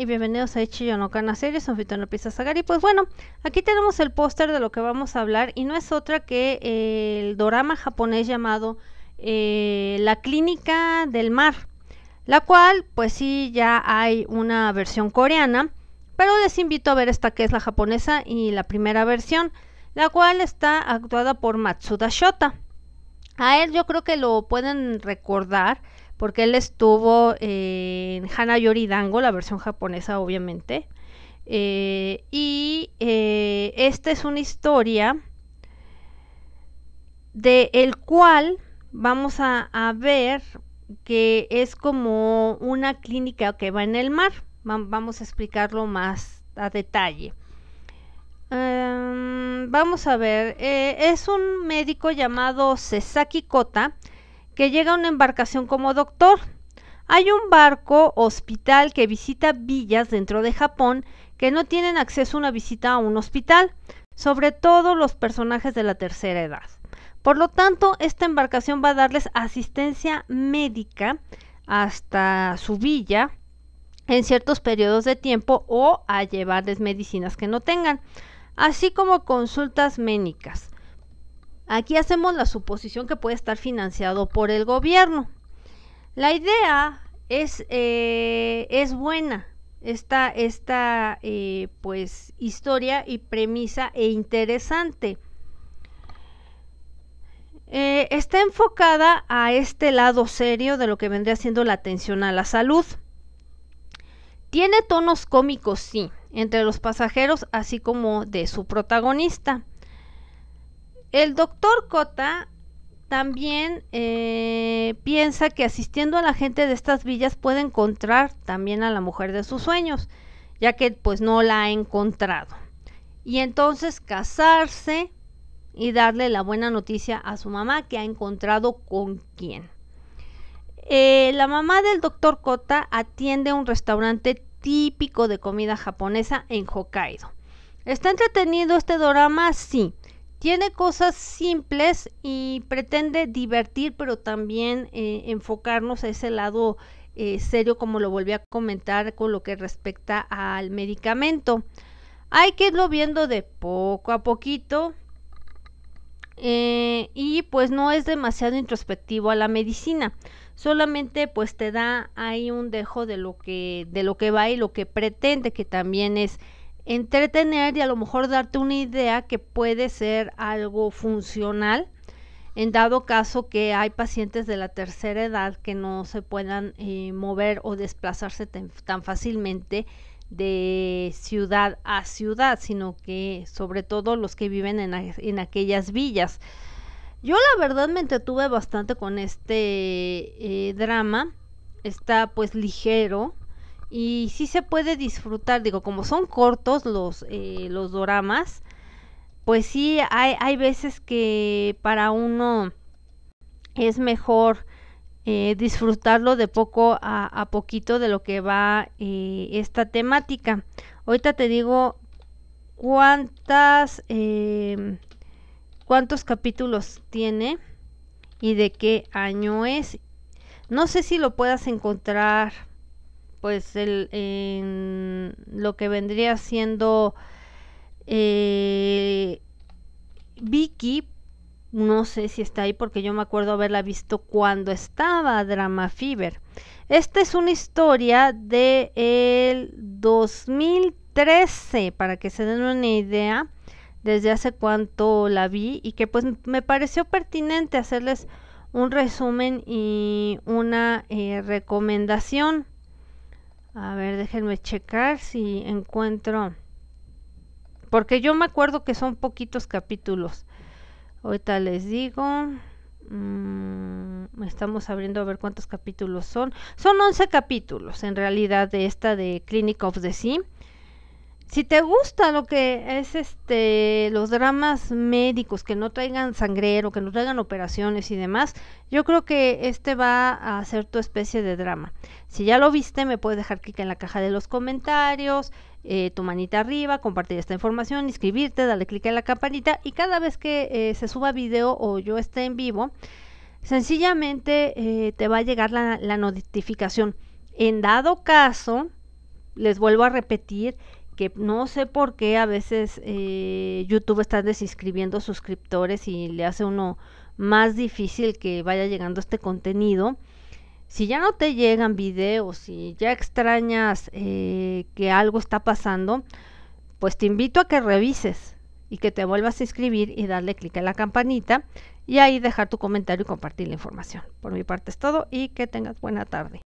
y bienvenidos a Ichiyonokana Series, anfitrión Pisa Sagari. Pues bueno, aquí tenemos el póster de lo que vamos a hablar y no es otra que eh, el dorama japonés llamado eh, La Clínica del Mar, la cual pues sí ya hay una versión coreana, pero les invito a ver esta que es la japonesa y la primera versión, la cual está actuada por Matsuda Shota. A él yo creo que lo pueden recordar porque él estuvo eh, en Hanayori Dango, la versión japonesa obviamente. Eh, y eh, esta es una historia de el cual vamos a, ver que es como una clínica que va en el mar. Vamos a explicarlo más a detalle. Em, vamos a ver, es un médico llamado Sesaki Kota que llega una embarcación como doctor. Hay un barco hospital que visita villas dentro de Japón que no tienen acceso a una visita a un hospital, sobre todo los personajes de la tercera edad. Por lo tanto, esta embarcación va a darles asistencia médica hasta su villa en ciertos periodos de tiempo o a llevarles medicinas que no tengan, así como consultas médicas. Aquí hacemos la suposición que puede estar financiado por el gobierno. La idea es, eh, es buena, esta, esta eh, pues, historia y premisa e interesante. Eh, está enfocada a este lado serio de lo que vendría siendo la atención a la salud. Tiene tonos cómicos, sí, entre los pasajeros, así como de su protagonista. El doctor Kota también eh, piensa que asistiendo a la gente de estas villas puede encontrar también a la mujer de sus sueños, ya que pues no la ha encontrado. Y entonces casarse y darle la buena noticia a su mamá que ha encontrado con quién. Eh, la mamá del doctor Kota atiende un restaurante típico de comida japonesa en Hokkaido. ¿Está entretenido este drama? Sí. Tiene cosas simples y pretende divertir, pero también eh, enfocarnos a ese lado eh, serio, como lo volví a comentar con lo que respecta al medicamento. Hay que irlo viendo de poco a poquito. Eh, y pues no es demasiado introspectivo a la medicina. Solamente pues te da ahí un dejo de lo que, de lo que va y lo que pretende, que también es entretener y a lo mejor darte una idea que puede ser algo funcional en dado caso que hay pacientes de la tercera edad que no se puedan eh, mover o desplazarse tan, fácilmente de ciudad a ciudad, sino que sobre todo los que viven en, aquellas villas. Yo la verdad me entretuve bastante con este eh, drama, está pues ligero, y sí se puede disfrutar, digo, como son cortos los, eh, los doramas, pues sí hay, veces que para uno es mejor eh, disfrutarlo de poco a, poquito de lo que va eh, esta temática. Ahorita te digo cuántas cuántos capítulos tiene y de qué año es. No sé si lo puedas encontrar pues el, en lo que vendría siendo eh, Vicky, no sé si está ahí porque yo me acuerdo haberla visto cuando estaba Drama Fever. Esta es una historia de el 2013, para que se den una idea desde hace cuánto la vi y que pues me pareció pertinente hacerles un resumen y una eh, recomendación. A ver, déjenme checar si encuentro. Porque yo me acuerdo que son poquitos capítulos. Ahorita les digo. Mm, estamos abriendo a ver cuántos capítulos son. Son 11 capítulos en realidad de esta de Clinic of the Sea si te gusta lo que es este los dramas médicos que no traigan sangrero, que no traigan operaciones y demás, yo creo que este va a ser tu especie de drama. Si ya lo viste, me puedes dejar clic en la caja de los comentarios, eh, tu manita arriba, compartir esta información, inscribirte, darle clic en la campanita y cada vez que eh, se suba video o yo esté en vivo, sencillamente eh, te va a llegar la notificación. En dado caso, les vuelvo a repetir que no sé por qué a veces eh, YouTube está desinscribiendo suscriptores y le hace uno más difícil que vaya llegando este contenido. Si ya no te llegan videos, si ya extrañas eh, que algo está pasando, pues te invito a que revises y que te vuelvas a inscribir y darle clic a la campanita y ahí dejar tu comentario y compartir la información. Por mi parte es todo y que tengas buena tarde.